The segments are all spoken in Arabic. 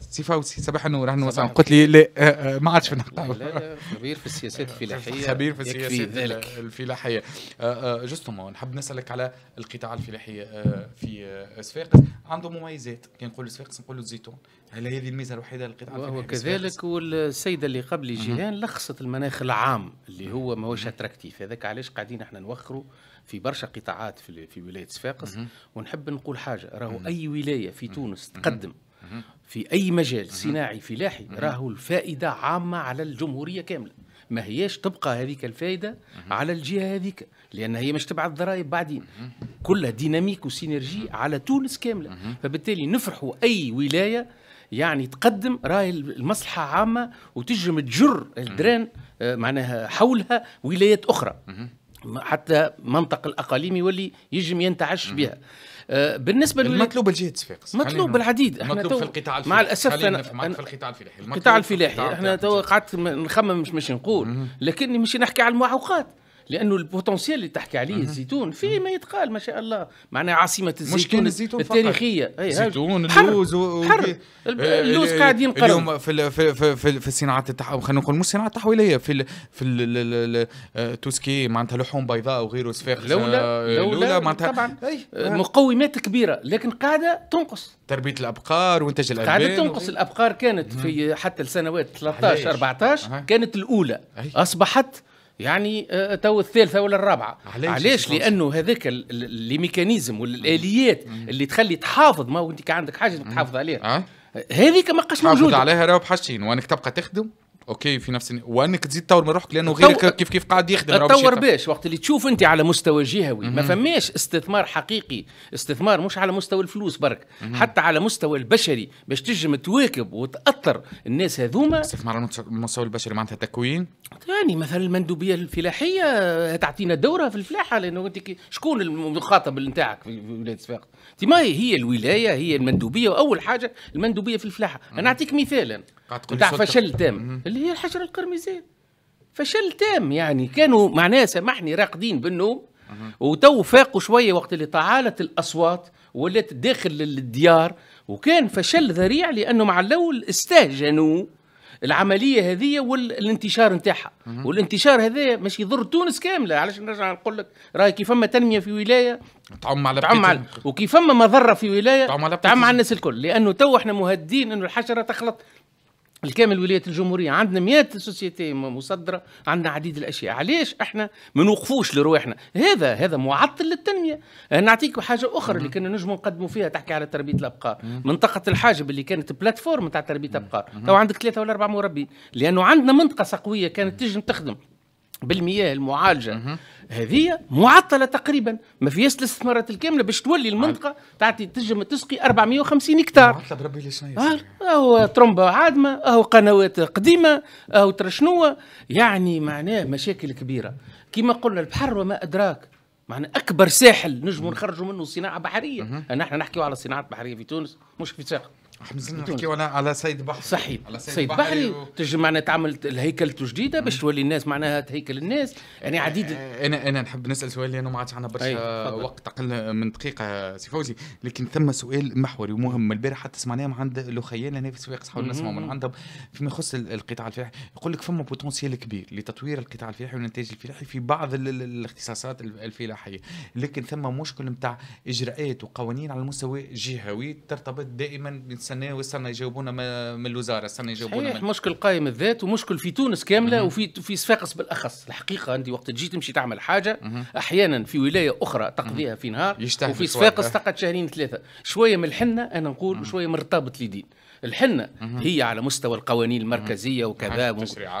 سيفا سبح انه احنا مثلا قلت لي لا آه، آه، ما عادش في لا لا خبير في السياسات الفلاحيه خبير في السياسات الفلاحيه آه، جوستومون نحب نسالك على القطاع الفلاحي في صفاقس عنده مميزات كي نقول صفاقس نقول الزيتون هل هذه الميزه الوحيده للقطاع الفلاحي وهو كذلك والسيده اللي قبلي جيهان لخصت المناخ العام اللي هو ماهوش اتراكتيف هذاك علاش قاعدين احنا نوخروا في برشا قطاعات في ولايه صفاقس ونحب نقول حاجه راهو اي ولايه في تونس تقدم في أي مجال صناعي فلاحي راهو الفائدة عامة على الجمهورية كاملة ما هيش تبقى هذيك الفائدة على الجهة هذيك لأن هي مش تبعث ضرائب بعدين كلها ديناميك وسينرجي على تونس كاملة فبالتالي نفرحوا أي ولاية يعني تقدم راي المصلحة عامة وتجم تجر الدران آه، معناها حولها ولايات أخرى حتى منطق الاقاليم يولي يجم ينتعش بها آه، بالنسبه المطلوب الجهد صفاقس مطلوب العديد احنا مطلوب في القطاع الفلاحي مع الاسف انا في القطاع الفلاحي القطاع الفلاحي احنا تو قعدت نخمم مش مش نقول لكني مش نحكي على المعوقات لانه البوتنسيال اللي تحكي عليه الزيتون فيه ما يتقال ما شاء الله معناها عاصمه الزيتون, الزيتون التاريخيه الزيتون اللوز و... حر. آه، اللوز آه، قاعد ينقل اليوم في في في, في الصناعات التح... خلينا نقول مش الصناعه التحويليه في في توسكي معناتها لحوم بيضاء وغيره سفاخ آه، لولا لولا معناتها طبعا مقومات كبيره لكن قاعده تنقص تربيه الابقار وانتاج الالبان قاعده تنقص الابقار كانت في حتى السنوات 13 14 كانت الاولى اصبحت يعني آه، تو الثالثه ولا الرابعه علاش, علاش لانه هذاك لي ميكانيزم والاليات اللي تخلي تحافظ ما وانت انت عندك حاجه تحافظ عليها آه؟ هذيك ما بقاش موجوده عليها راهو بحاجتين وانك تبقى تخدم اوكي في نفس وانك تزيد تطور من روحك لانه غيرك كيف كيف قاعد يخدم تطور باش وقت اللي تشوف انت على مستوى جهوي ما فماش استثمار حقيقي استثمار مش على مستوى الفلوس برك حتى على مستوى البشري باش تجم تواكب وتاثر الناس هذوما استثمار على المستوى البشري معناتها تكوين يعني مثلا المندوبيه الفلاحيه تعطينا دورها في الفلاحه لانه انت شكون المخاطب نتاعك في ولايه صفاقس ما هي الولايه هي المندوبيه واول حاجه المندوبيه في الفلاحه انا نعطيك مثالا نتاع فشل تام اللي هي الحشره القرمزيه فشل تام يعني كانوا معناها سامحني راقدين بالنوم وتو فاقوا شويه وقت اللي تعالت الاصوات ولات داخل الديار وكان فشل ذريع لانه مع الاول استهجنوا العمليه هذه والانتشار نتاعها والانتشار هذا مش يضر تونس كامله علاش نرجع نقول لك راهي كيف فما تنميه في ولايه تعم على تعم على وكيف فما مضره في ولايه تعم على تعم على الناس الكل لانه تو احنا مهددين انه الحشره تخلط الكامل ولايه الجمهوريه عندنا مئات سوسيتي مصدره عندنا عديد الاشياء علاش احنا ما نوقفوش لرواحنا هذا هذا معطل للتنميه أه، نعطيك حاجه اخرى اللي كنا نجموا نقدموا فيها تحكي على تربيه الابقار منطقه الحاجب اللي كانت بلاتفورم تاع تربيه الابقار تو عندك ثلاثه ولا اربعه مربين لانه عندنا منطقه سقويه كانت تجم تخدم بالمياه المعالجه هذه معطله تقريبا ما فيهاش الاستثمارات الكامله باش تولي المنطقه تعطي تنجم تسقي 450 هكتار معطله بربي لشنو يصير او ترمبه عادمه او قنوات قديمه او ترشنوه يعني معناه مشاكل كبيره كما قلنا البحر وما ادراك معنا اكبر ساحل نجم نخرجوا منه صناعه بحريه نحن نحكيو على صناعة بحريه في تونس مش في ساق نحكي وانا على سيد بحري صحيح على سيد, سيد بحري, بحري و... تجي معنا تعمل الهيكل جديده باش تولي الناس معناها تهيكل الناس يعني عديد آه، انا انا نحب نسال سؤال لانه ما عادش عندنا برشا وقت اقل من دقيقه سي فوزي لكن ثم سؤال محوري ومهم البارح حتى سمعناه من عند الاخيان هنا في السواق صحوا نسمعوا من عندهم فيما يخص القطاع الفلاحي يقول لك فما بوتنسيال كبير لتطوير القطاع الفلاحي والانتاج الفلاحي في بعض الاختصاصات الفلاحيه لكن ثم مشكل نتاع اجراءات وقوانين على المستوى الجهوي ترتبط دائما السنه والسنه يجاوبونا من الوزاره استنى يجاوبونا صحيح من... مشكل قائم الذات ومشكل في تونس كامله وفي في صفاقس بالاخص الحقيقه انت وقت تجي تمشي تعمل حاجه احيانا في ولايه اخرى تقضيها في نهار وفي صفاقس آه. تقعد شهرين ثلاثه شويه من الحنه انا نقول مم. شوية مرتبط لدين الحنة هي على مستوى القوانين المركزية وكذا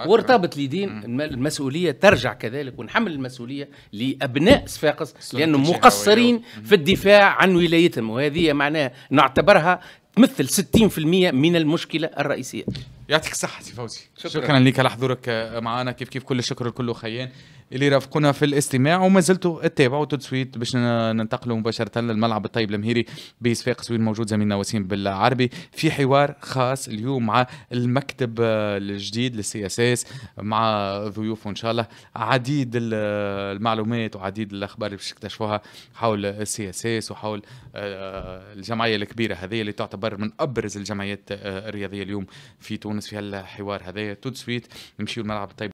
وارتبط لدين المسؤولية ترجع كذلك ونحمل المسؤولية لأبناء صفاقس لأنهم مقصرين في الدفاع عن ولايتهم وهذه معناها نعتبرها تمثل 60% من المشكله الرئيسيه يعطيك الصحة سي فوزي شكرا, شكرا لك على حضورك معنا كيف كيف كل الشكر لكل خيان اللي رافقونا في الاستماع وما زلتوا تتابعوا تسويت باش ننتقلوا مباشره للملعب الطيب المهيري بصفاق سوين موجود زميلنا وسيم بالعربي في حوار خاص اليوم مع المكتب آه، الجديد للسي اس اس مع ضيوفه ان شاء الله عديد المعلومات وعديد الاخبار اللي باش تكتشفوها حول السي اس اس وحول آه، الجمعيه الكبيره هذه اللي تعتبر من ابرز الجمعيات آه، الرياضيه اليوم في تونس في هالحوار هذا تسويت نمشيو الملعب الطيب